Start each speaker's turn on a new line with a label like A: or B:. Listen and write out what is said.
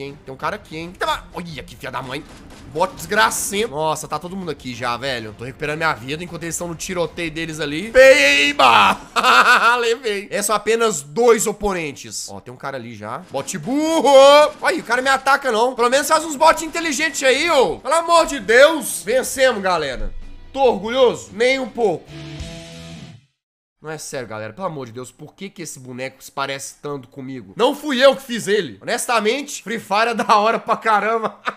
A: Hein? Tem um cara aqui, hein? Eita, Olha que filha da mãe. Bota desgracento. Nossa, tá todo mundo aqui já, velho. Tô recuperando minha vida enquanto eles estão no tiroteio deles ali. Beiba! Levei. É só apenas dois oponentes. Ó, tem um cara ali já. Bote burro! Olha, o cara me ataca, não. Pelo menos faz uns botes inteligentes aí, ô. Pelo amor de Deus. Vencemos, galera. Tô orgulhoso? Nem um pouco. Não é sério, galera. Pelo amor de Deus, por que, que esse boneco se parece tanto comigo? Não fui eu que fiz ele. Honestamente, Free Fire é da hora pra caramba.